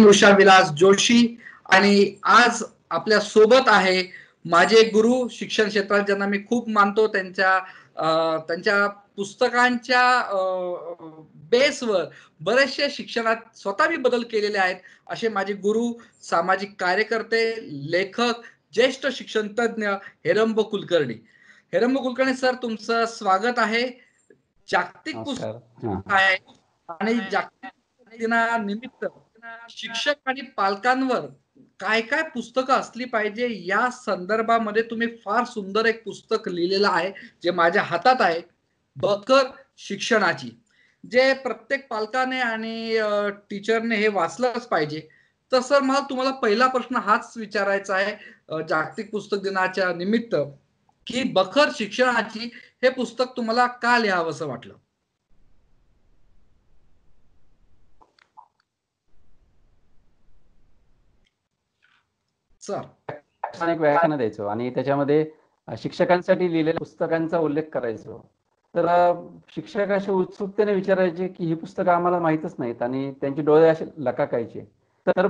उषा विलास जोशी आणि आज आपल्या सोबत आहे माझे गुरु शिक्षण क्षेत्रात ज्यांना मी खूप मानतो त्यांच्या त्यांच्या पुस्तकांच्या बेसवर बरेचसे शिक्षणात स्वतः मी बदल केलेले आहेत असे माझे गुरु सामाजिक कार्यकर्ते लेखक ज्येष्ठ शिक्षण तज्ज्ञ हेरंब कुलकर्णी हेरंब कुलकर्णी सर तुमचं स्वागत आहे जागतिक पुस्तक आहे आणि जागतिक दिनानिमित्त शिक्षक आणि पालकांवर काय काय पुस्तकं असली पाहिजे या संदर्भामध्ये तुम्ही फार सुंदर एक पुस्तक लिहिलेलं आहे जे माझ्या हातात आहे बकर शिक्षणाची जे प्रत्येक पालकाने आणि टीचरने हे वाचलंच पाहिजे तर सर मला तुम्हाला पहिला प्रश्न हाच विचारायचा आहे जागतिक पुस्तक दिनाच्या निमित्त की बखर शिक्षणाची हे पुस्तक तुम्हाला का असं वाटलं एक व्याख्यान द्यायचो आणि त्याच्यामध्ये शिक्षकांसाठी लिहिलेल्या पुस्तकांचा उल्लेख करायचो तर शिक्षक असे उत्सुकतेने विचारायचे की ही पुस्तकं आम्हाला माहितच नाहीत आणि त्यांचे डोळे असे लकाकायचे तर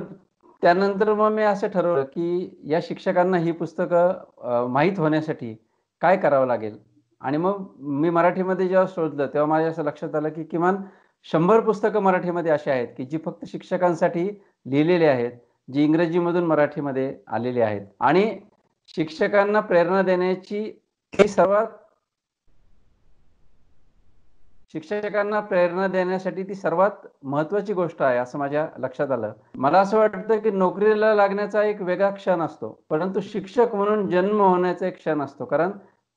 त्यानंतर मग मी असं ठरवलं की या शिक्षकांना ही पुस्तकं माहीत होण्यासाठी काय करावं लागेल आणि मग मी मराठीमध्ये जेव्हा शोधलं तेव्हा माझ्या असं लक्षात आलं की किमान शंभर पुस्तकं मराठीमध्ये अशी आहेत की जी फक्त शिक्षकांसाठी लिहिलेली आहेत जी इंग्रजीमधून मराठीमध्ये आलेली आहेत आणि शिक्षकांना प्रेरणा देण्याची ही सर्वात शिक्षकांना प्रेरणा देण्यासाठी ती सर्वात महत्वाची गोष्ट आहे असं माझ्या लक्षात आलं मला असं वाटतं की नोकरीला लागण्याचा एक वेगळा क्षण असतो परंतु शिक्षक म्हणून जन्म होण्याचा एक क्षण असतो कारण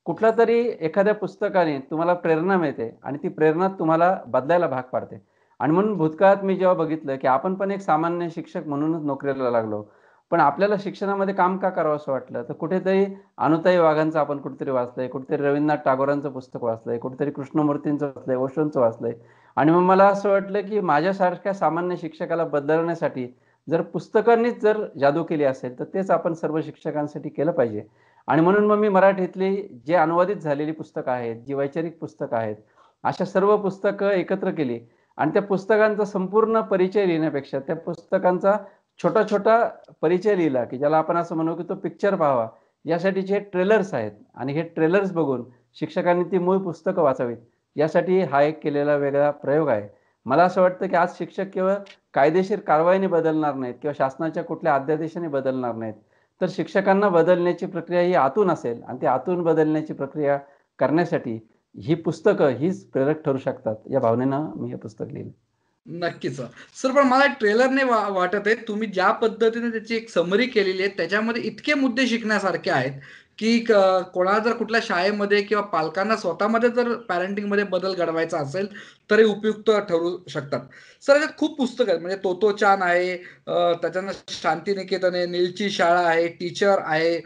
कुठला तरी एखाद्या पुस्तकाने तुम्हाला प्रेरणा मिळते आणि ती प्रेरणा तुम्हाला बदलायला भाग पाडते आणि म्हणून भूतकाळात मी जेव्हा बघितलं की आपण पण एक सामान्य शिक्षक म्हणूनच नोकरीला लागलो पण आपल्याला शिक्षणामध्ये काम का करावं असं वाटलं तर कुठेतरी अनुताई वाघांचं आपण कुठेतरी वाचलंय कुठेतरी रवींद्रनाथ टागोरांचं पुस्तक वाचलंय कुठेतरी कृष्णमूर्तींचं वाचलंय ओशोंचं वाचलंय आणि मग मला असं वाटलं की माझ्यासारख्या सामान्य शिक्षकाला बदलण्यासाठी जर पुस्तकांनीच जर जादू केली असेल तर तेच आपण सर्व शिक्षकांसाठी केलं पाहिजे आणि म्हणून मग मी मराठीतली जे अनुवादित झालेली पुस्तकं आहेत जी वैचारिक पुस्तकं आहेत अशा सर्व पुस्तकं एकत्र केली आणि त्या पुस्तकांचा संपूर्ण परिचय लिहिण्यापेक्षा त्या पुस्तकांचा छोटा छोटा परिचय लिहिला की ज्याला आपण असं म्हणू की तो पिक्चर पाहावा यासाठीचे ट्रेलर्स आहेत आणि हे ट्रेलर्स बघून शिक्षकांनी ती मूळ पुस्तकं वाचावीत यासाठी हा एक केलेला वेगळा प्रयोग आहे मला असं वाटतं की आज शिक्षक केवळ कायदेशीर कारवाईने बदलणार नाहीत किंवा शासनाच्या कुठल्या अध्यादेशाने बदलणार नाहीत तर शिक्षकांना बदलण्याची प्रक्रिया ही आतून असेल आणि ती आतून बदलण्याची प्रक्रिया करण्यासाठी ही पुस्तकं हीच प्रेरक ठरू शकतात या भावनेनं मी हे पुस्तक लिहिलं नक्कीच सर पण मला ट्रेलरने वाटत आहे तुम्ही ज्या पद्धतीने त्याची एक समरी केलेली आहे त्याच्यामध्ये इतके मुद्दे शिकण्यासारखे आहेत की कोणाला जर कुठल्या शाळेमध्ये किंवा पालकांना स्वतःमध्ये जर पॅरेंटिंगमध्ये बदल घडवायचा असेल तरी उपयुक्त ठरू शकतात सर याच्यात खूप पुस्तकं आहेत म्हणजे तोतो चान आहे त्याच्यानंतर शांतिनिकेतन आहे निलची शाळा आहे टीचर आहे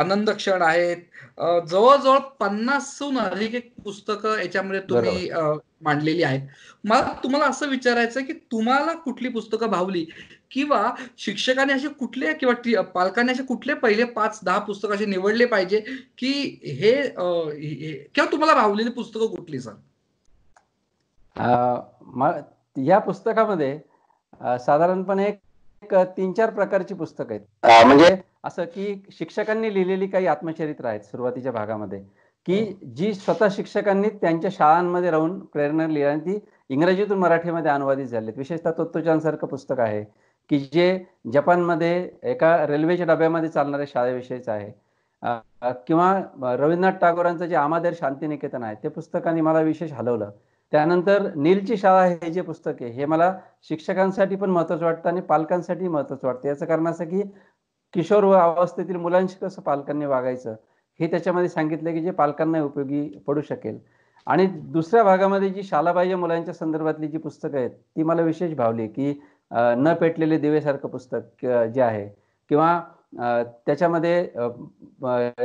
आनंद क्षण आहेत जवळजवळ पन्नासहून अधिक एक पुस्तकं याच्यामध्ये तुम्ही मांडलेली आहेत मला तुम्हाला असं विचारायचं की तुम्हाला कुठली पुस्तकं भावली किंवा शिक्षकाने असे कुठले किंवा पालकांनी असे कुठले पहिले पाच दहा पुस्तक असे निवडले पाहिजे की हे किंवा तुम्हाला भावलेली पुस्तकं कुठली सर या पुस्तकामध्ये साधारणपणे एक तीन चार प्रकारची पुस्तक आहेत म्हणजे असं की शिक्षकांनी लिहिलेली काही आत्मचरित्र आहेत सुरुवातीच्या भागामध्ये की जी स्वतः शिक्षकांनी त्यांच्या शाळांमध्ये राहून प्रेरणा लिहिली आणि ती इंग्रजीतून मराठीमध्ये अनुवादित झाली विशेषतः सारखं पुस्तक आहे की जे जपानमध्ये एका रेल्वेच्या डब्यामध्ये चालणाऱ्या शाळेविषयीच आहे किंवा रवींद्रनाथ टागोरांचं जे आमादेर शांतिनिकेतन आहे ते पुस्तकाने मला विशेष हलवलं त्यानंतर नीलची शाळा हे जे पुस्तक आहे हे मला शिक्षकांसाठी पण महत्वाचं वाटतं आणि पालकांसाठी महत्वाचं वाटतं याचं कारण असं की किशोर व अवस्थेतील मुलांशी कसं पालकांनी वागायचं हे त्याच्यामध्ये सांगितलं की जे पालकांना उपयोगी पडू शकेल आणि दुसऱ्या भागामध्ये जी शालाबाह्य मुलांच्या संदर्भातली जी पुस्तकं आहेत ती मला विशेष भावली की न पेटलेले दिवेसारखं पुस्तक जे आहे किंवा त्याच्यामध्ये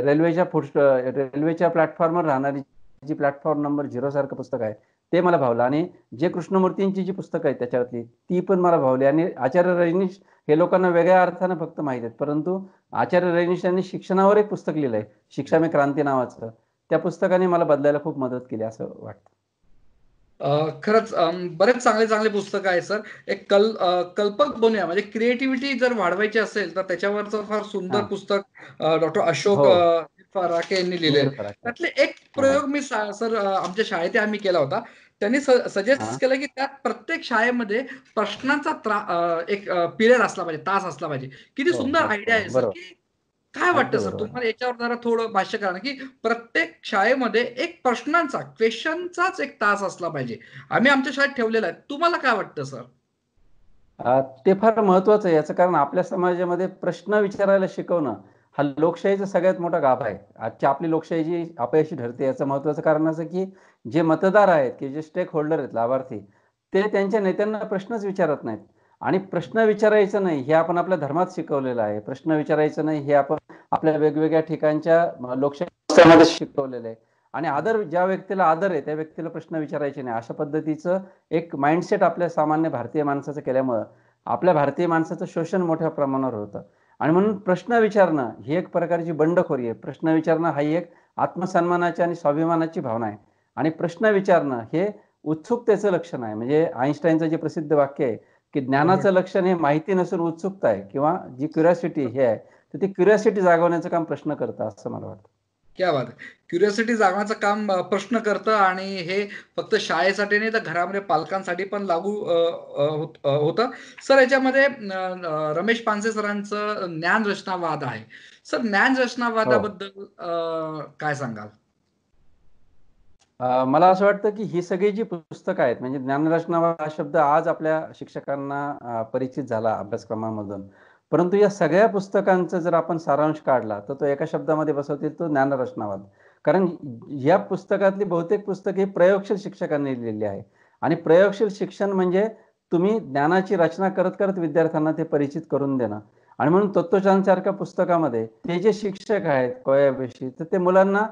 रेल्वेच्या फुट रेल्वेच्या प्लॅटफॉर्मवर राहणारी जी प्लॅटफॉर्म नंबर झिरो सारखं पुस्तक आहे ते मला भावलं आणि जे कृष्णमूर्तींची जी पुस्तकं आहेत त्याच्यावरती ती पण मला भावली आणि आचार्य रजनीश हे लोकांना वेगळ्या अर्थानं फक्त माहीत आहेत परंतु आचार्य रजनीश यांनी शिक्षणावर एक पुस्तक लिहिलं आहे शिक्षा मे क्रांती नावाचं त्या पुस्तकाने मला बदलायला खूप मदत केली असं वाटतं खरंच बरेच चांगले चांगले पुस्तक आहे सर एक कल कल्पक बनूया म्हणजे क्रिएटिव्हिटी जर वाढवायची असेल तर त्याच्यावरचं फार सुंदर पुस्तक डॉक्टर अशोक हो. फराके यांनी लिहिले त्यातले एक प्रयोग मी सर आमच्या शाळेत आम्ही केला होता त्यांनी सजेस्ट केलं की त्यात प्रत्येक शाळेमध्ये प्रश्नांचा एक पिरियड असला पाहिजे तास असला पाहिजे किती हो, सुंदर आयडिया हो, आहे सर की काय वाटतं सर तुम्हाला याच्यावर जरा थोडं भाष्य करा की प्रत्येक शाळेमध्ये एक प्रश्नांचा क्वेश्चनचाच एक तास असला पाहिजे आम्ही आमच्या शाळेत ठेवलेला आहे तुम्हाला काय वाटतं सर ते फार महत्वाचं आहे याचं कारण आपल्या समाजामध्ये प्रश्न विचारायला शिकवणं हा लोकशाहीचा सगळ्यात मोठा गाभा आहे आजची आपली लोकशाही जी अपयशी ठरते याचं महत्वाचं कारण असं की जे मतदार आहेत की जे स्टेक होल्डर आहेत लाभार्थी ते त्यांच्या नेत्यांना प्रश्नच विचारत नाहीत आणि प्रश्न विचारायचं नाही हे आपण आपल्या धर्मात शिकवलेलं आहे प्रश्न विचारायचं नाही हे आपण आपल्या वेगवेगळ्या ठिकाणच्या लोकशाही शिकवलेलं आहे आणि आदर ज्या व्यक्तीला आदर आहे त्या व्यक्तीला प्रश्न विचारायचे नाही अशा पद्धतीचं एक माइंडसेट आपल्या सामान्य भारतीय माणसाचं केल्यामुळं आपल्या भारतीय माणसाचं शोषण मोठ्या प्रमाणावर होतं आणि म्हणून प्रश्न विचारणं ही एक प्रकारची बंडखोरी आहे प्रश्न विचारणं हा एक आत्मसन्मानाची आणि स्वाभिमानाची भावना आहे आणि प्रश्न विचारणं हे उत्सुकतेचं लक्षण आहे म्हणजे आईन्स्टाईनचं जे प्रसिद्ध वाक्य आहे की ज्ञानाचं लक्षण हे माहिती नसून उत्सुकता आहे किंवा जी क्युरॅसिटी हे आहे तर ती क्युरॅसिटी जागवण्याचं काम प्रश्न करतं असं मला वाटतं क्या बात क्युरियोसिटी जागण्याचं काम प्रश्न करतं आणि हे फक्त शाळेसाठी नाही तर घरामध्ये पालकांसाठी पण लागू होत सर याच्यामध्ये रमेश पानसे सरांचं ज्ञान रचनावाद आहे सर ज्ञान रचनावादाबद्दल हो. काय सांगाल मला असं वाटतं की ही सगळी जी पुस्तकं आहेत म्हणजे ज्ञानरचनावाद हा शब्द आज आपल्या शिक्षकांना परिचित झाला अभ्यासक्रमामधून परंतु या सगळ्या पुस्तकांचा जर आपण सारांश काढला तर तो एका शब्दामध्ये बसवतील तो ज्ञानरचनावाद कारण या पुस्तकातली बहुतेक पुस्तके ही प्रयोगशील शिक्षकांनी लिहिलेली आहे आणि प्रयोगशील शिक्षण म्हणजे तुम्ही ज्ञानाची रचना करत करत विद्यार्थ्यांना ते परिचित करून देणं आणि म्हणून तत्वज्ञानसारख्या पुस्तकामध्ये ते जे शिक्षक आहेत कोयाविषयी तर ते मुलांना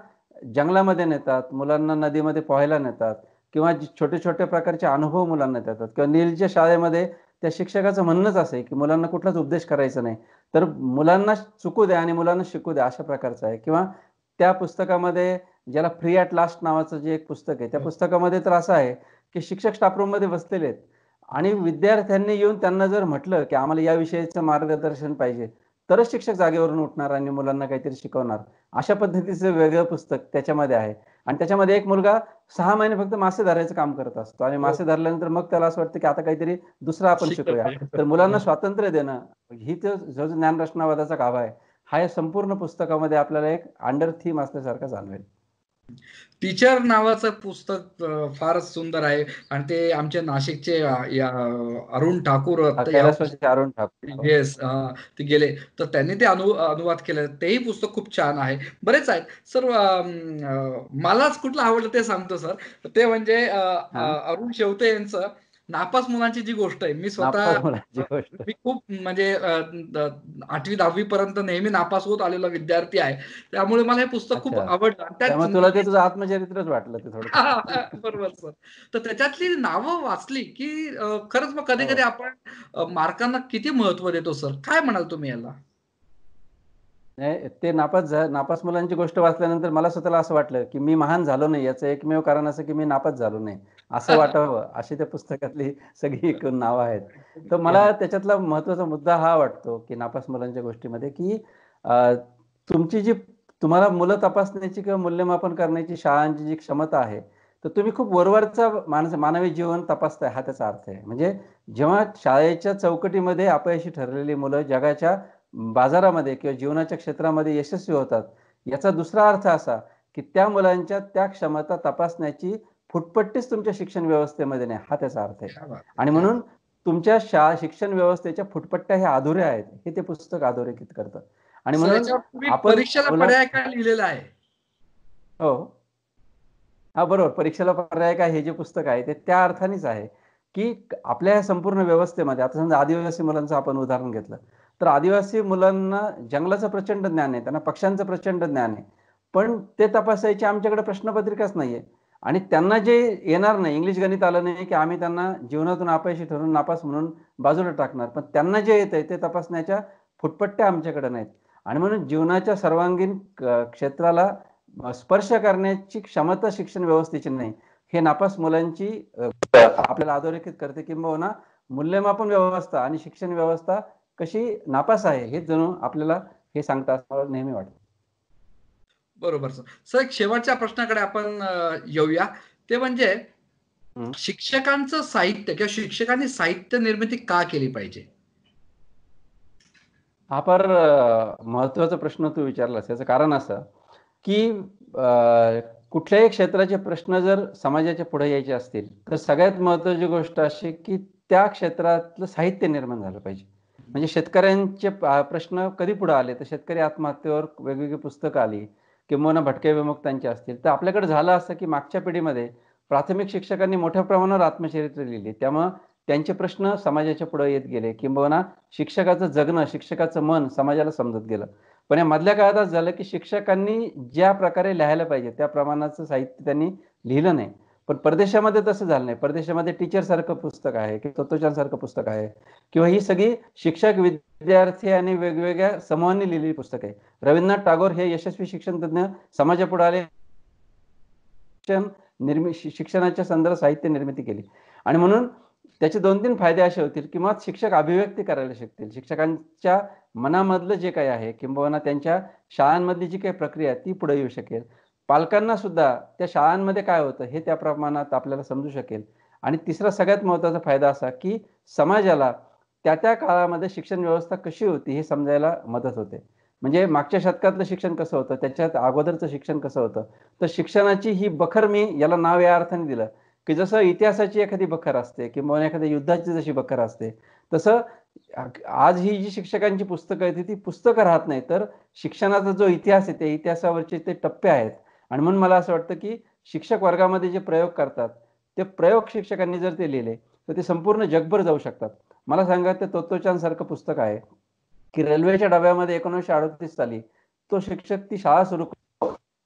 जंगलामध्ये नेतात मुलांना नदीमध्ये पोहायला नेतात किंवा छोटे छोटे प्रकारचे अनुभव मुलांना देतात किंवा नीलच्या शाळेमध्ये त्या शिक्षकाचं म्हणणंच असं आहे की मुलांना कुठलाच उपदेश करायचा नाही तर मुलांना चुकू द्या आणि मुलांना शिकू द्या अशा प्रकारचं आहे किंवा त्या पुस्तकामध्ये ज्याला फ्री ॲट लास्ट नावाचं जे एक पुस्तक आहे त्या पुस्तकामध्ये तर असं आहे की शिक्षक स्टाफरूम मध्ये बसलेले आहेत आणि विद्यार्थ्यांनी येऊन त्यांना जर म्हटलं की आम्हाला या विषयाचं मार्गदर्शन पाहिजे तरच शिक्षक जागेवरून उठणार आणि मुलांना काहीतरी शिकवणार अशा पद्धतीचं वेगळं पुस्तक त्याच्यामध्ये आहे आणि त्याच्यामध्ये एक मुलगा सहा महिने फक्त मासे धरायचं काम करत असतो आणि हो. मासे धरल्यानंतर मग त्याला असं वाटतं की आता काहीतरी दुसरा आपण शिकूया तर मुलांना स्वातंत्र्य देणं ही तर जो ज्ञानरचनावादाचा गाभा आहे हा या संपूर्ण पुस्तकामध्ये आपल्याला एक अंडर थीम असल्यासारखा जाणवेल टीचर नावाचं पुस्तक फारच सुंदर आहे आणि ते आमचे नाशिकचे अरुण ठाकूर येस हो. ते गेले तर त्यांनी ते अनु अनुवाद केले तेही पुस्तक खूप छान आहे बरेच आहेत सर मलाच कुठलं आवडलं ते सांगतो सर ते म्हणजे अरुण शेवते यांचं नापास मुलांची जी गोष्ट आहे मी स्वतः मी खूप म्हणजे आठवी दहावी पर्यंत नेहमी नापास होत आलेला विद्यार्थी आहे त्यामुळे मला हे पुस्तक खूप आवडलं तुला तुझं आत्मचरित्रच वाटलं ते बरोबर सर तर त्याच्यातली नावं वाचली की खरंच मग कधी कधी हो. आपण मार्कांना किती महत्व देतो सर काय म्हणाल तुम्ही याला ते नापास नापास मुलांची गोष्ट वाचल्यानंतर मला स्वतःला असं वाटलं की मी महान झालो नाही याचं एकमेव कारण असं की मी नापास झालो नाही असं वाटावं अशी त्या पुस्तकातली सगळी एकूण नावं आहेत तर मला त्याच्यातला महत्वाचा मुद्दा हा वाटतो की नापास मुलांच्या गोष्टीमध्ये की तुमची जी तुम्हाला मुलं तपासण्याची किंवा मूल्यमापन करण्याची शाळांची जी क्षमता आहे तर तुम्ही खूप वरवरचा माणस मानवी जीवन तपासताय हा त्याचा अर्थ आहे म्हणजे जेव्हा शाळेच्या चौकटीमध्ये अपयशी ठरलेली मुलं जगाच्या बाजारामध्ये किंवा जीवनाच्या क्षेत्रामध्ये यशस्वी होतात याचा दुसरा अर्थ असा की त्या मुलांच्या त्या क्षमता तपासण्याची फुटपट्टीच तुमच्या शिक्षण व्यवस्थेमध्ये नाही हा त्याचा अर्थ आहे आणि म्हणून तुमच्या शाळा शिक्षण व्यवस्थेच्या फुटपट्ट्या ह्या अधुऱ्या आहेत हे ते पुस्तक अधोरेखित करतं आणि म्हणून काय लिहिलेला आहे हो हा बरोबर परीक्षेला पर्याय काय हे जे पुस्तक आहे ते त्या अर्थानेच आहे की आपल्या संपूर्ण व्यवस्थेमध्ये आता समजा आदिवासी मुलांचं आपण उदाहरण घेतलं तर आदिवासी मुलांना जंगलाचं प्रचंड ज्ञान आहे त्यांना पक्ष्यांचं प्रचंड ज्ञान आहे पण ते तपासायचे आमच्याकडे प्रश्नपत्रिकाच नाहीये आणि त्यांना जे येणार नाही इंग्लिश गणित आलं नाही की आम्ही त्यांना जीवनातून अपयशी ठरून नापास म्हणून बाजूला टाकणार पण त्यांना जे येत आहे ते तपासण्याच्या फुटपट्ट्या आमच्याकडे नाहीत आणि म्हणून जीवनाच्या सर्वांगीण क्षेत्राला स्पर्श करण्याची क्षमता शिक्षण व्यवस्थेची नाही हे नापास मुलांची आपल्याला अधोरेखित करते किंबहुना मूल्यमापन व्यवस्था आणि शिक्षण व्यवस्था कशी नापास आहे हे जणू आपल्याला हे सांगता असं नेहमी वाटत बरोबर सर सर एक शेवटच्या प्रश्नाकडे आपण येऊया ते म्हणजे शिक्षकांचं साहित्य किंवा शिक्षकांनी साहित्य निर्मिती का केली पाहिजे हा फार महत्वाचा प्रश्न तू विचारलास याचं कारण असं की कुठल्याही क्षेत्राचे प्रश्न जर समाजाच्या पुढे यायचे असतील तर सगळ्यात महत्वाची गोष्ट अशी की त्या क्षेत्रातलं साहित्य निर्माण झालं पाहिजे म्हणजे शेतकऱ्यांचे प्रश्न कधी पुढे आले तर शेतकरी आत्महत्येवर वेगवेगळी पुस्तकं आली किंवा भटके त्यांचे असतील तर आपल्याकडे झालं असं की मागच्या पिढीमध्ये प्राथमिक शिक्षकांनी मोठ्या प्रमाणावर आत्मचरित्र लिहिली त्यामुळं त्यांचे प्रश्न समाजाच्या पुढे येत गेले किंबहुना शिक्षकाचं जगणं शिक्षकाचं मन समाजाला समजत गेलं पण या मधल्या काळात झालं की शिक्षकांनी ज्या प्रकारे लिहायला पाहिजे त्या प्रमाणाचं साहित्य त्यांनी लिहिलं नाही पण परदेशामध्ये तसं झालं नाही परदेशामध्ये टीचर सारखं पुस्तक आहे किंवा तत्वचान पुस्तक आहे किंवा ही सगळी शिक्षक विद्यार्थी आणि वेगवेगळ्या समूहांनी लिहिलेली पुस्तक आहे रवींद्रनाथ टागोर हे यशस्वी शिक्षण तज्ञ समाजापुढे आले शिक्षण निर्मि शिक्षणाच्या संदर्भ साहित्य निर्मिती केली आणि म्हणून त्याचे दोन तीन फायदे असे होतील किंवा शिक्षक अभिव्यक्ती करायला शकतील शिक्षकांच्या मनामधलं जे काही आहे किंबहुना त्यांच्या शाळांमधली जी काही प्रक्रिया ती पुढे येऊ शकेल पालकांना सुद्धा त्या शाळांमध्ये काय होतं हे त्या प्रमाणात आपल्याला समजू शकेल आणि तिसरा सगळ्यात महत्त्वाचा फायदा असा की समाजाला त्या त्या काळामध्ये शिक्षण व्यवस्था कशी होती हे समजायला मदत होते म्हणजे मागच्या शतकातलं शिक्षण कसं होतं त्याच्यात अगोदरचं शिक्षण कसं होतं तर शिक्षणाची ही बखर मी याला नाव या अर्थाने दिलं की जसं इतिहासाची एखादी बखर असते किंवा एखाद्या युद्धाची जशी बखर असते तसं आज ही जी शिक्षकांची पुस्तकं आहेत ती पुस्तकं राहत नाही तर शिक्षणाचा जो इतिहास आहे त्या इतिहासावरचे ते टप्पे आहेत आणि म्हणून मला असं वाटतं की शिक्षक वर्गामध्ये जे प्रयोग करतात ते प्रयोग शिक्षकांनी जर ते लिहिले तर ते संपूर्ण जगभर जाऊ शकतात मला सांगा ते तत्वचान सारखं पुस्तक आहे की रेल्वेच्या डब्यामध्ये एकोणीसशे अडतीस साली तो शिक्षक ती शाळा सुरू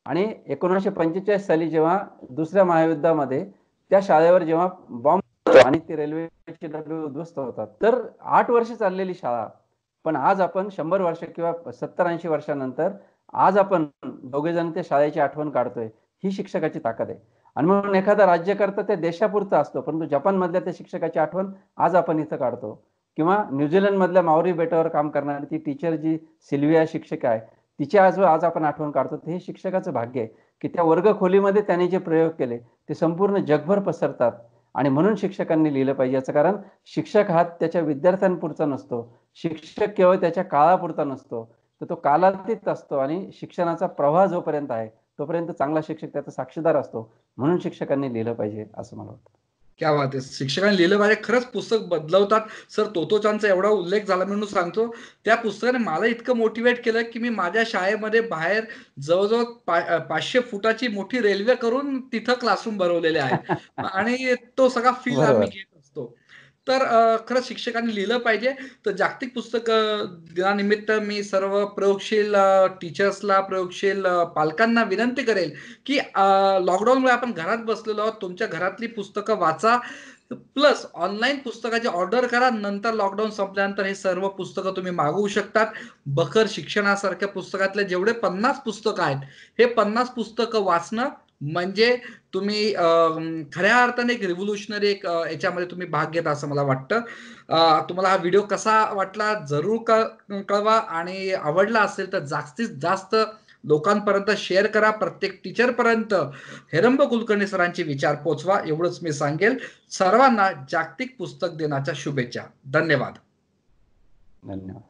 आणि एकोणीसशे पंचेचाळीस साली जेव्हा दुसऱ्या महायुद्धामध्ये त्या शाळेवर जेव्हा बॉम्ब आणि ते रेल्वेचे डबे उद्ध्वस्त होतात तर आठ वर्ष चाललेली शाळा पण आज आपण शंभर वर्ष किंवा सत्तर ऐंशी वर्षानंतर आज आपण दोघेजण ते शाळेची आठवण काढतोय ही शिक्षकाची ताकद आहे आणि म्हणून एखादा राज्यकर्ता ते देशापुरता असतो परंतु जपानमधल्या त्या शिक्षकाची आठवण आज आपण इथं काढतो किंवा न्यूझीलंड मधल्या बेटावर काम करणारी ती टीचर जी सिल्विया शिक्षक आहे तिच्या आज आज आपण आठवण काढतो हे शिक्षकाचं भाग्य आहे की त्या वर्ग खोलीमध्ये त्याने जे प्रयोग केले ते संपूर्ण जगभर पसरतात आणि म्हणून शिक्षकांनी लिहिलं पाहिजे याचं कारण शिक्षक हा त्याच्या विद्यार्थ्यांपुरता नसतो शिक्षक केवळ त्याच्या काळापुरता नसतो तर तो कालातीत असतो आणि शिक्षणाचा प्रवाह जोपर्यंत आहे तोपर्यंत चांगला शिक्षक त्याचा साक्षीदार असतो म्हणून शिक्षकांनी लिहिलं पाहिजे असं मला वाटतं क्या वा आहे शिक्षकांनी लिहिलं पाहिजे खरंच पुस्तक बदलवतात सर तोतोचांचा एवढा उल्लेख झाला म्हणून सांगतो त्या पुस्तकाने मला इतकं मोटिवेट केलं की मी माझ्या शाळेमध्ये बाहेर जवळजवळ पाचशे फुटाची मोठी रेल्वे करून तिथं क्लासरूम भरवलेले आहे आणि तो सगळा फील आम्ही घेत असतो तर खरंच शिक्षकांनी लिहिलं पाहिजे तर जागतिक पुस्तक दिनानिमित्त मी सर्व प्रयोगशील टीचर्सला प्रयोगशील पालकांना विनंती करेल की लॉकडाऊनमुळे आपण घरात बसलेलो आहोत तुमच्या घरातली पुस्तकं वाचा प्लस ऑनलाईन पुस्तकाची ऑर्डर करा नंतर लॉकडाऊन संपल्यानंतर हे सर्व पुस्तकं तुम्ही मागवू शकतात बखर शिक्षणासारख्या पुस्तकातले जेवढे पन्नास पुस्तकं आहेत हे पन्नास पुस्तकं वाचणं म्हणजे तुम्ही खऱ्या अर्थाने एक रिव्होल्युशनरी एक याच्यामध्ये तुम्ही भाग घेता असं मला वाटतं तुम्हाला हा व्हिडिओ कसा वाटला जरूर कळवा आणि आवडला असेल तर जास्तीत जास्त लोकांपर्यंत शेअर करा प्रत्येक टीचरपर्यंत हेरंब कुलकर्णी सरांचे विचार पोचवा एवढंच मी सांगेल सर्वांना जागतिक पुस्तक दिनाच्या शुभेच्छा धन्यवाद धन्यवाद